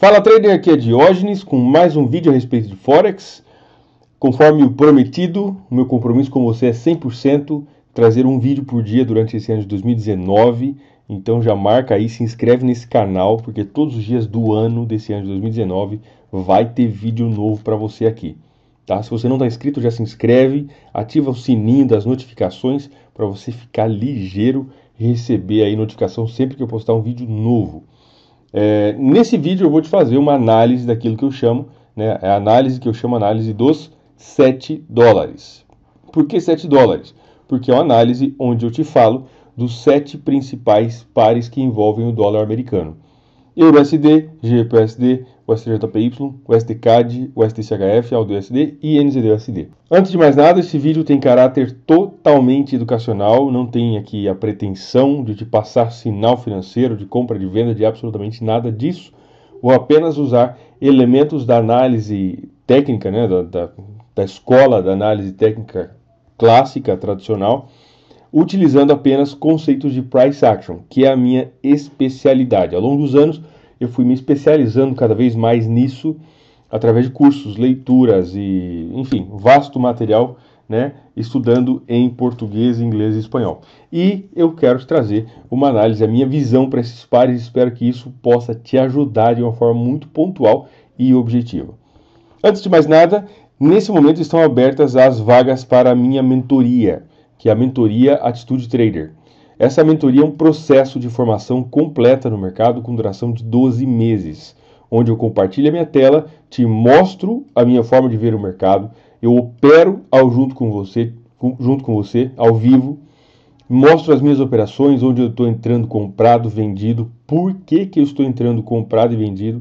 Fala trader, aqui é Diógenes com mais um vídeo a respeito de Forex. Conforme o prometido, o meu compromisso com você é 100% trazer um vídeo por dia durante esse ano de 2019. Então já marca aí, se inscreve nesse canal, porque todos os dias do ano desse ano de 2019 vai ter vídeo novo para você aqui. Tá? Se você não está inscrito, já se inscreve, ativa o sininho das notificações para você ficar ligeiro e receber aí notificação sempre que eu postar um vídeo novo. É, nesse vídeo eu vou te fazer uma análise daquilo que eu chamo, né, é a análise que eu chamo análise dos 7 dólares. Por que 7 dólares? Porque é uma análise onde eu te falo dos sete principais pares que envolvem o dólar americano. EURUSD, GPSD, o STJPY, o STCAD, o STCHF, AUDUSD e NZDUSD. Antes de mais nada, esse vídeo tem caráter totalmente educacional, não tem aqui a pretensão de te passar sinal financeiro de compra de venda de absolutamente nada disso. Vou apenas usar elementos da análise técnica, né, da, da, da escola da análise técnica clássica, tradicional, utilizando apenas conceitos de price action, que é a minha especialidade. Ao longo dos anos, eu fui me especializando cada vez mais nisso através de cursos, leituras e, enfim, vasto material, né, estudando em português, inglês e espanhol. E eu quero te trazer uma análise, a minha visão para esses pares, espero que isso possa te ajudar de uma forma muito pontual e objetiva. Antes de mais nada, nesse momento estão abertas as vagas para a minha mentoria, que é a mentoria Atitude Trader. Essa mentoria é um processo de formação completa no mercado com duração de 12 meses, onde eu compartilho a minha tela, te mostro a minha forma de ver o mercado, eu opero ao, junto com você, junto com você ao vivo, mostro as minhas operações, onde eu estou entrando comprado, vendido, por que, que eu estou entrando comprado e vendido,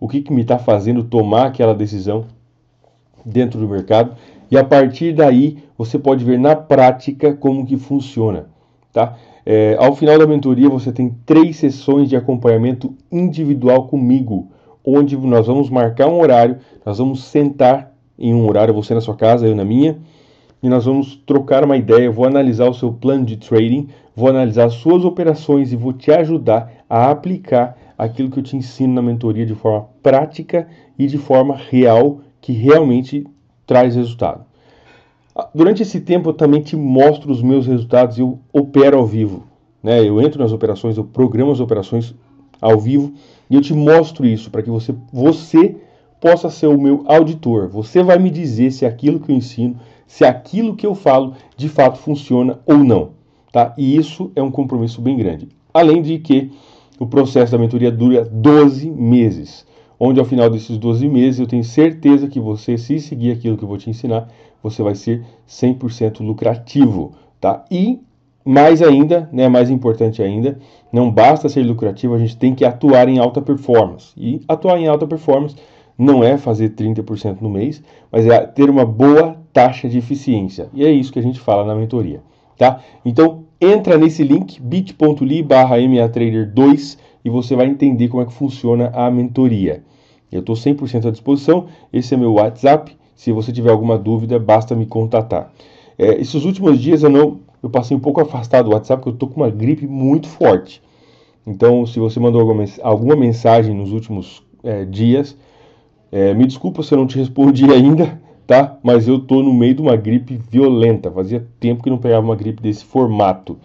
o que, que me está fazendo tomar aquela decisão dentro do mercado e a partir daí você pode ver na prática como que funciona, tá? É, ao final da mentoria, você tem três sessões de acompanhamento individual comigo, onde nós vamos marcar um horário, nós vamos sentar em um horário, você na sua casa, eu na minha, e nós vamos trocar uma ideia. Eu vou analisar o seu plano de trading, vou analisar suas operações e vou te ajudar a aplicar aquilo que eu te ensino na mentoria de forma prática e de forma real, que realmente traz resultado. Ah, durante esse tempo eu também te mostro os meus resultados, eu opero ao vivo. Né? Eu entro nas operações, eu programo as operações ao vivo e eu te mostro isso para que você, você possa ser o meu auditor. Você vai me dizer se aquilo que eu ensino, se aquilo que eu falo de fato funciona ou não. Tá? E isso é um compromisso bem grande. Além de que o processo da mentoria dura 12 meses, onde ao final desses 12 meses eu tenho certeza que você, se seguir aquilo que eu vou te ensinar, você vai ser 100% lucrativo, tá? E mais ainda, né, mais importante ainda, não basta ser lucrativo, a gente tem que atuar em alta performance. E atuar em alta performance não é fazer 30% no mês, mas é ter uma boa taxa de eficiência. E é isso que a gente fala na mentoria, tá? Então, entra nesse link bit.ly MATrader2 e você vai entender como é que funciona a mentoria. Eu estou 100% à disposição, esse é meu WhatsApp, se você tiver alguma dúvida, basta me contatar. É, esses últimos dias eu não, eu passei um pouco afastado do WhatsApp porque eu estou com uma gripe muito forte. Então, se você mandou alguma, alguma mensagem nos últimos é, dias, é, me desculpa se eu não te respondi ainda, tá? Mas eu estou no meio de uma gripe violenta. Fazia tempo que não pegava uma gripe desse formato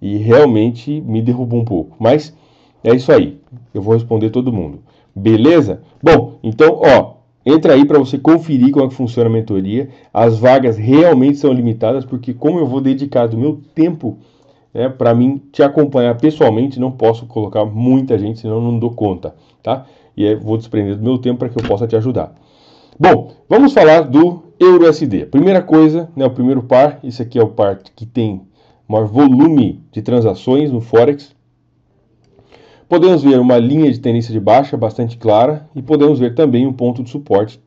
e realmente me derrubou um pouco. Mas é isso aí. Eu vou responder todo mundo. Beleza? Bom, então, ó, Entra aí para você conferir como é que funciona a mentoria. As vagas realmente são limitadas, porque como eu vou dedicar do meu tempo né, para mim te acompanhar pessoalmente, não posso colocar muita gente, senão não dou conta, tá? E aí vou desprender do meu tempo para que eu possa te ajudar. Bom, vamos falar do EuroSD. Primeira coisa, né, o primeiro par, Esse aqui é o par que tem maior volume de transações no Forex, Podemos ver uma linha de tendência de baixa bastante clara e podemos ver também um ponto de suporte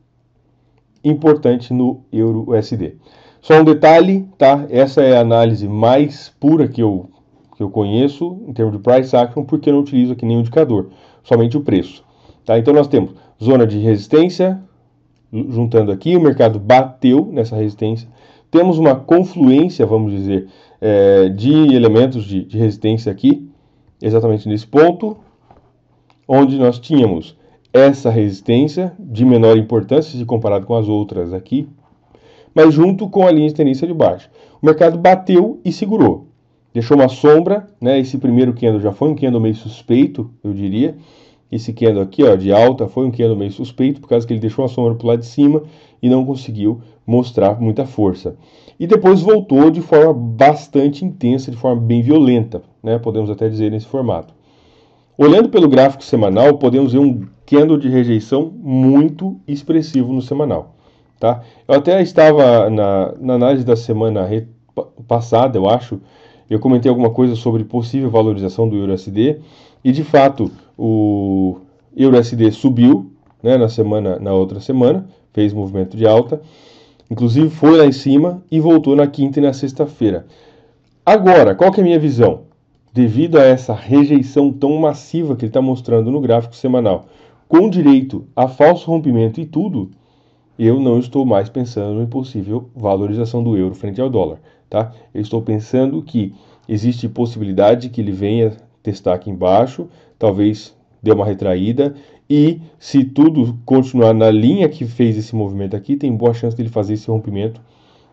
importante no euro USD. Só um detalhe, tá? Essa é a análise mais pura que eu, que eu conheço em termos de price action, porque eu não utilizo aqui nenhum indicador, somente o preço. Tá? Então nós temos zona de resistência, juntando aqui, o mercado bateu nessa resistência. Temos uma confluência, vamos dizer, é, de elementos de, de resistência aqui, exatamente nesse ponto, onde nós tínhamos essa resistência de menor importância se comparado com as outras aqui, mas junto com a linha de tendência de baixo. O mercado bateu e segurou. Deixou uma sombra, né? Esse primeiro candle já foi um candle meio suspeito, eu diria, esse candle aqui, ó, de alta, foi um candle meio suspeito, por causa que ele deixou a sombra para o lado de cima e não conseguiu mostrar muita força. E depois voltou de forma bastante intensa, de forma bem violenta, né? Podemos até dizer nesse formato. Olhando pelo gráfico semanal, podemos ver um candle de rejeição muito expressivo no semanal, tá? Eu até estava na, na análise da semana re, passada, eu acho, eu comentei alguma coisa sobre possível valorização do EURUSD e de fato o EURSD subiu né, na semana, na outra semana, fez movimento de alta, inclusive foi lá em cima e voltou na quinta e na sexta-feira. Agora, qual que é a minha visão? Devido a essa rejeição tão massiva que ele está mostrando no gráfico semanal, com direito a falso rompimento e tudo, eu não estou mais pensando em possível valorização do euro frente ao dólar, tá? Eu estou pensando que existe possibilidade que ele venha testar aqui embaixo, talvez dê uma retraída. E se tudo continuar na linha que fez esse movimento aqui, tem boa chance dele fazer esse rompimento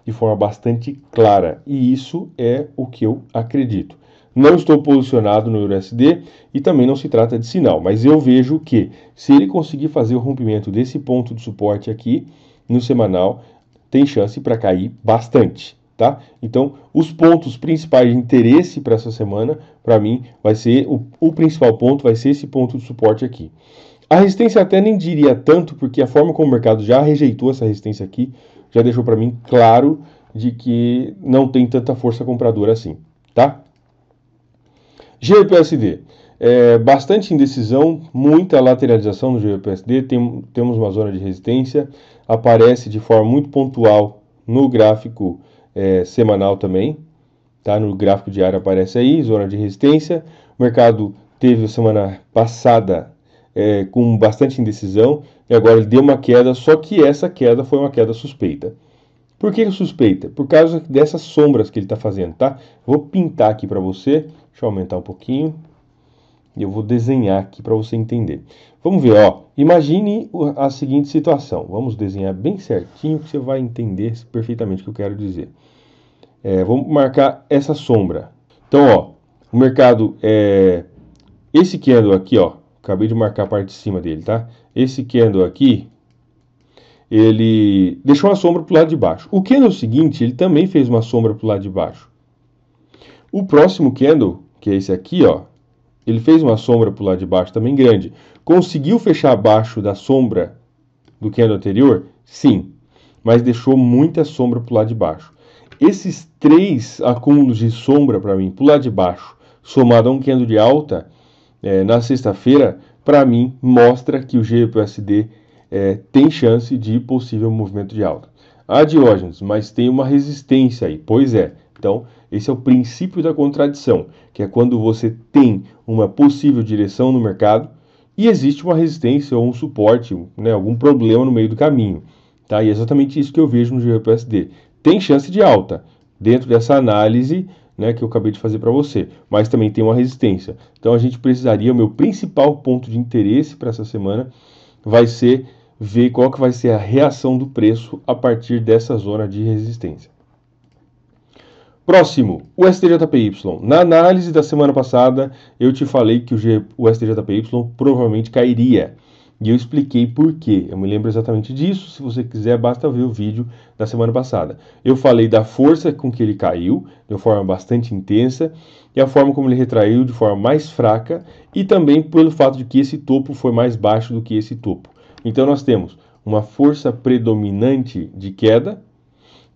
de forma bastante clara. E isso é o que eu acredito. Não estou posicionado no USD e também não se trata de sinal, mas eu vejo que se ele conseguir fazer o rompimento desse ponto de suporte aqui no semanal, tem chance para cair bastante. Tá? Então, os pontos principais de interesse para essa semana, para mim, vai ser o, o, principal ponto, vai ser esse ponto de suporte aqui. A resistência até nem diria tanto, porque a forma como o mercado já rejeitou essa resistência aqui, já deixou para mim claro de que não tem tanta força compradora assim, tá? GPSD, é, bastante indecisão, muita lateralização no GPSD, tem, temos uma zona de resistência, aparece de forma muito pontual no gráfico é, semanal também, tá? No gráfico diário aparece aí, zona de resistência. O mercado teve a semana passada é, com bastante indecisão e agora ele deu uma queda, só que essa queda foi uma queda suspeita. Por que suspeita? Por causa dessas sombras que ele está fazendo, tá? Vou pintar aqui para você, deixa eu aumentar um pouquinho e eu vou desenhar aqui para você entender. Vamos ver, ó. Imagine a seguinte situação. Vamos desenhar bem certinho que você vai entender perfeitamente o que eu quero dizer. É, vamos marcar essa sombra. Então, ó, o mercado é esse candle aqui, ó. Acabei de marcar a parte de cima dele, tá? Esse candle aqui, ele deixou uma sombra para o lado de baixo. O candle seguinte, ele também fez uma sombra para o lado de baixo. O próximo candle, que é esse aqui, ó, ele fez uma sombra para o lado de baixo também grande. Conseguiu fechar abaixo da sombra do candle anterior? Sim, mas deixou muita sombra para o lado de baixo. Esses três acúmulos de sombra para mim, pular de baixo, somado a um candle de alta é, na sexta-feira, para mim mostra que o GPUSD é, tem chance de possível movimento de alta. Há Diógenes, mas tem uma resistência aí, pois é. Então, esse é o princípio da contradição, que é quando você tem uma possível direção no mercado e existe uma resistência ou um suporte, né, algum problema no meio do caminho. Tá? E é exatamente isso que eu vejo no GPUSD tem chance de alta dentro dessa análise né, que eu acabei de fazer para você, mas também tem uma resistência. Então a gente precisaria, o meu principal ponto de interesse para essa semana vai ser ver qual que vai ser a reação do preço a partir dessa zona de resistência. Próximo, o STJPY. Na análise da semana passada, eu te falei que o, G, o STJPY provavelmente cairia. E eu expliquei por quê. Eu me lembro exatamente disso. Se você quiser, basta ver o vídeo da semana passada. Eu falei da força com que ele caiu, de forma bastante intensa, e a forma como ele retraiu de forma mais fraca, e também pelo fato de que esse topo foi mais baixo do que esse topo. Então nós temos uma força predominante de queda,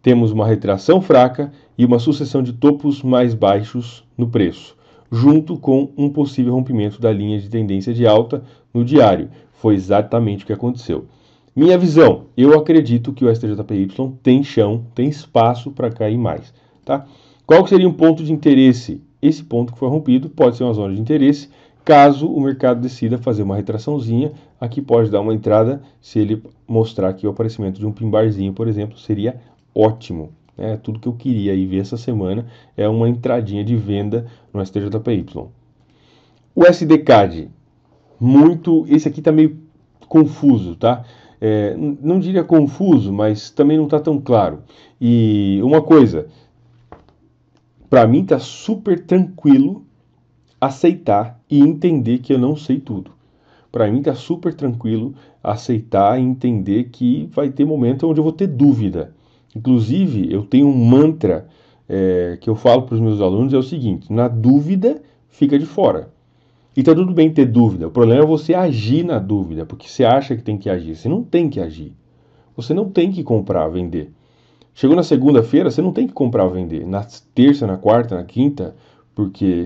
temos uma retração fraca e uma sucessão de topos mais baixos no preço, junto com um possível rompimento da linha de tendência de alta no diário, foi exatamente o que aconteceu. Minha visão, eu acredito que o STJPY tem chão, tem espaço para cair mais, tá? Qual seria um ponto de interesse? Esse ponto que foi rompido pode ser uma zona de interesse, caso o mercado decida fazer uma retraçãozinha, aqui pode dar uma entrada, se ele mostrar aqui o aparecimento de um pimbarzinho, por exemplo, seria ótimo. Né? Tudo que eu queria aí ver essa semana é uma entradinha de venda no STJPY. O SDCAD, muito. Esse aqui está meio confuso, tá? É, não diria confuso, mas também não está tão claro. E uma coisa, para mim está super tranquilo aceitar e entender que eu não sei tudo. Para mim está super tranquilo aceitar e entender que vai ter momento onde eu vou ter dúvida. Inclusive, eu tenho um mantra é, que eu falo para os meus alunos: é o seguinte, na dúvida, fica de fora. E então, tudo bem ter dúvida. O problema é você agir na dúvida, porque você acha que tem que agir. Você não tem que agir. Você não tem que comprar, vender. Chegou na segunda-feira, você não tem que comprar vender. Na terça, na quarta, na quinta, porque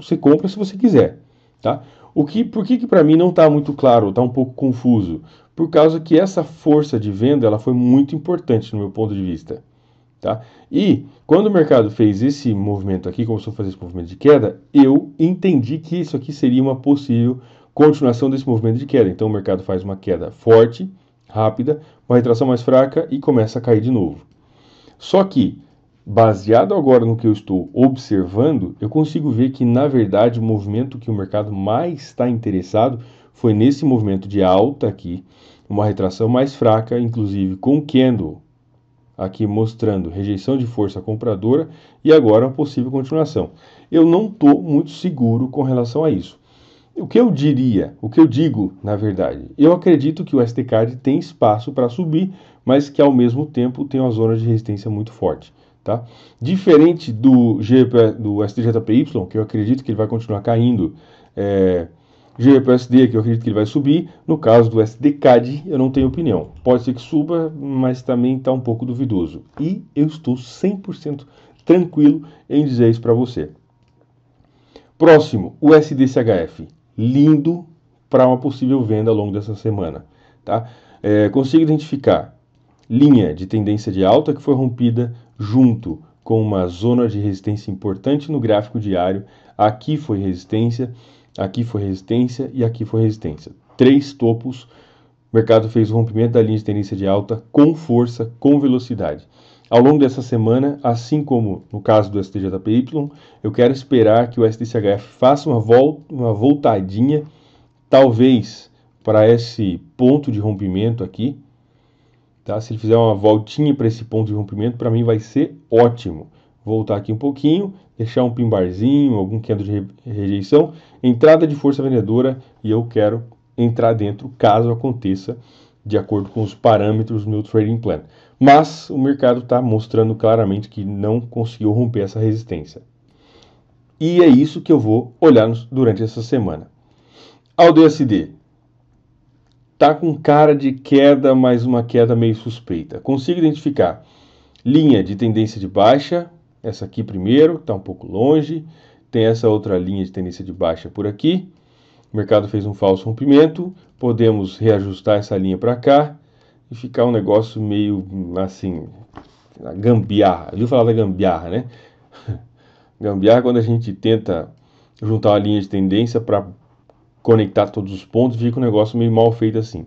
você compra se você quiser, tá? O que, por que que para mim não está muito claro, está um pouco confuso? Por causa que essa força de venda, ela foi muito importante no meu ponto de vista. Tá? E quando o mercado fez esse movimento aqui, começou a fazer esse movimento de queda, eu entendi que isso aqui seria uma possível continuação desse movimento de queda. Então o mercado faz uma queda forte, rápida, uma retração mais fraca e começa a cair de novo. Só que, baseado agora no que eu estou observando, eu consigo ver que na verdade o movimento que o mercado mais está interessado foi nesse movimento de alta aqui, uma retração mais fraca, inclusive com candle aqui mostrando rejeição de força compradora e agora uma possível continuação. Eu não estou muito seguro com relação a isso. O que eu diria, o que eu digo, na verdade, eu acredito que o STCAD tem espaço para subir, mas que ao mesmo tempo tem uma zona de resistência muito forte. Tá? Diferente do, do STJPY, que eu acredito que ele vai continuar caindo é, GPSD, que eu acredito que ele vai subir. No caso do SDCAD, eu não tenho opinião. Pode ser que suba, mas também está um pouco duvidoso. E eu estou 100% tranquilo em dizer isso para você. Próximo, o SDCHF. Lindo para uma possível venda ao longo dessa semana. Tá? É, consigo identificar linha de tendência de alta que foi rompida junto com uma zona de resistência importante no gráfico diário. Aqui foi resistência Aqui foi resistência e aqui foi resistência. Três topos. O mercado fez o rompimento da linha de tendência de alta com força, com velocidade. Ao longo dessa semana, assim como no caso do STJPY, eu quero esperar que o STCHF faça uma, volta, uma voltadinha, talvez para esse ponto de rompimento aqui. Tá? Se ele fizer uma voltinha para esse ponto de rompimento, para mim vai ser ótimo voltar aqui um pouquinho, deixar um pimbarzinho, algum quendo de rejeição, entrada de força vendedora e eu quero entrar dentro caso aconteça de acordo com os parâmetros do meu trading plan. Mas o mercado está mostrando claramente que não conseguiu romper essa resistência. E é isso que eu vou olhar durante essa semana. AldeSD está com cara de queda, mas uma queda meio suspeita. Consigo identificar linha de tendência de baixa, essa aqui primeiro, está um pouco longe. Tem essa outra linha de tendência de baixa por aqui. O mercado fez um falso rompimento. Podemos reajustar essa linha para cá e ficar um negócio meio assim, gambiarra. Viu falar da gambiarra, né? gambiarra é quando a gente tenta juntar uma linha de tendência para conectar todos os pontos, fica um negócio meio mal feito assim.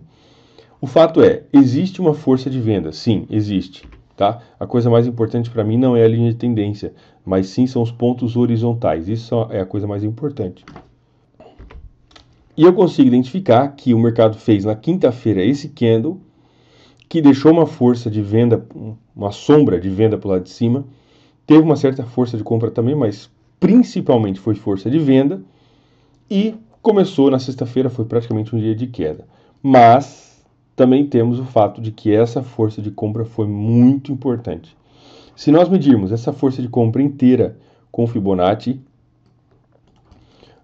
O fato é, existe uma força de venda? Sim, existe. Tá? A coisa mais importante para mim não é a linha de tendência, mas sim são os pontos horizontais. Isso é a coisa mais importante. E eu consigo identificar que o mercado fez na quinta-feira esse candle, que deixou uma força de venda, uma sombra de venda para o lado de cima, teve uma certa força de compra também, mas principalmente foi força de venda, e começou na sexta-feira, foi praticamente um dia de queda. Mas também temos o fato de que essa força de compra foi muito importante. Se nós medirmos essa força de compra inteira com Fibonacci,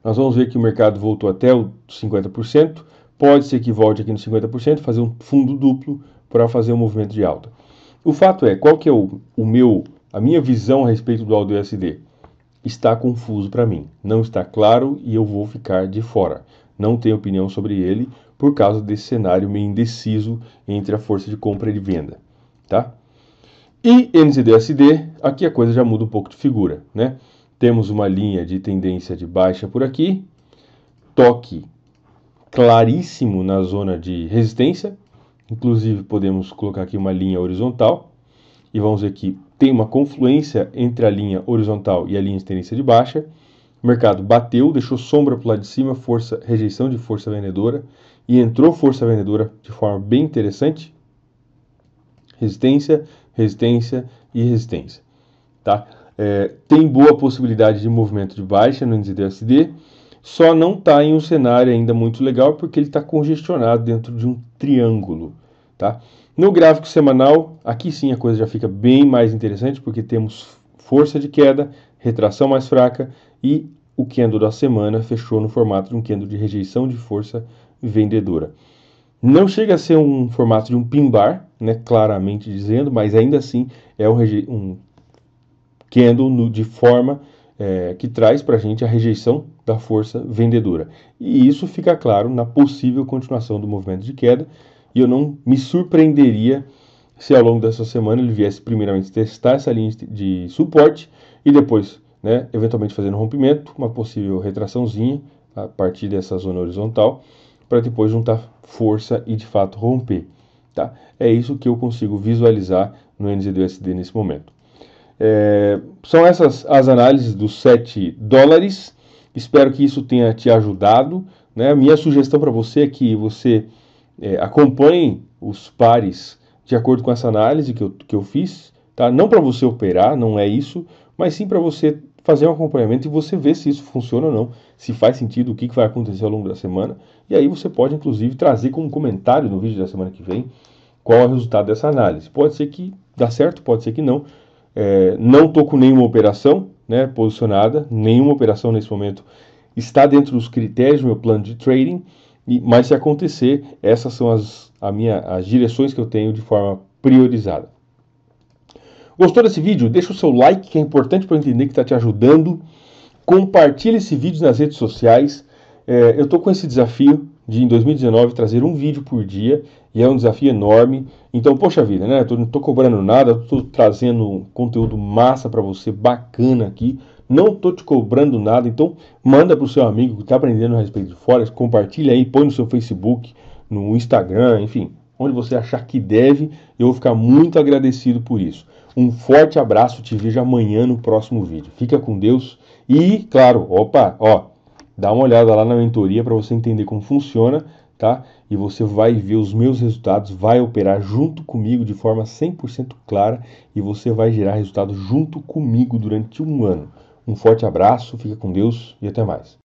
nós vamos ver que o mercado voltou até o 50%, pode ser que volte aqui no 50%, fazer um fundo duplo para fazer um movimento de alta. O fato é, qual que é o, o meu, a minha visão a respeito do Aldo USD? Está confuso para mim, não está claro e eu vou ficar de fora. Não tenho opinião sobre ele, por causa desse cenário meio indeciso entre a força de compra e de venda, tá? E NZDSD, aqui a coisa já muda um pouco de figura, né? Temos uma linha de tendência de baixa por aqui, toque claríssimo na zona de resistência, inclusive podemos colocar aqui uma linha horizontal, e vamos ver que tem uma confluência entre a linha horizontal e a linha de tendência de baixa, mercado bateu, deixou sombra para o lado de cima, força, rejeição de força vendedora e entrou força vendedora de forma bem interessante. Resistência, resistência e resistência. Tá? É, tem boa possibilidade de movimento de baixa no índice só não está em um cenário ainda muito legal porque ele está congestionado dentro de um triângulo. Tá? No gráfico semanal, aqui sim a coisa já fica bem mais interessante porque temos força de queda, retração mais fraca e o Kendo da semana fechou no formato de um Kendo de rejeição de força vendedora. Não chega a ser um formato de um pimbar, né, claramente dizendo, mas ainda assim é um, um Kendo no, de forma é, que traz para a gente a rejeição da força vendedora. E isso fica claro na possível continuação do movimento de queda, e eu não me surpreenderia se ao longo dessa semana ele viesse primeiramente testar essa linha de suporte e depois né? eventualmente fazendo rompimento, uma possível retraçãozinha a partir dessa zona horizontal, para depois juntar força e de fato romper. Tá? É isso que eu consigo visualizar no NZDUSD nesse momento. É, são essas as análises dos 7 dólares. Espero que isso tenha te ajudado. Né? Minha sugestão para você é que você é, acompanhe os pares de acordo com essa análise que eu, que eu fiz. Tá? Não para você operar, não é isso, mas sim para você fazer um acompanhamento e você ver se isso funciona ou não, se faz sentido, o que vai acontecer ao longo da semana. E aí você pode, inclusive, trazer como comentário no vídeo da semana que vem qual é o resultado dessa análise. Pode ser que dá certo, pode ser que não. É, não estou com nenhuma operação né, posicionada, nenhuma operação nesse momento está dentro dos critérios do meu plano de trading, mas se acontecer, essas são as, a minha, as direções que eu tenho de forma priorizada. Gostou desse vídeo? Deixa o seu like, que é importante para eu entender que está te ajudando. Compartilhe esse vídeo nas redes sociais. É, eu estou com esse desafio de, em 2019, trazer um vídeo por dia. E é um desafio enorme. Então, poxa vida, né? Eu não estou cobrando nada. Estou trazendo conteúdo massa para você, bacana aqui. Não estou te cobrando nada. Então, manda para o seu amigo que está aprendendo a respeito de Forex. Compartilha aí, põe no seu Facebook, no Instagram, enfim. Onde você achar que deve. Eu vou ficar muito agradecido por isso. Um forte abraço, te vejo amanhã no próximo vídeo. Fica com Deus e, claro, opa, ó, dá uma olhada lá na mentoria para você entender como funciona, tá? E você vai ver os meus resultados, vai operar junto comigo de forma 100% clara e você vai gerar resultado junto comigo durante um ano. Um forte abraço, fica com Deus e até mais.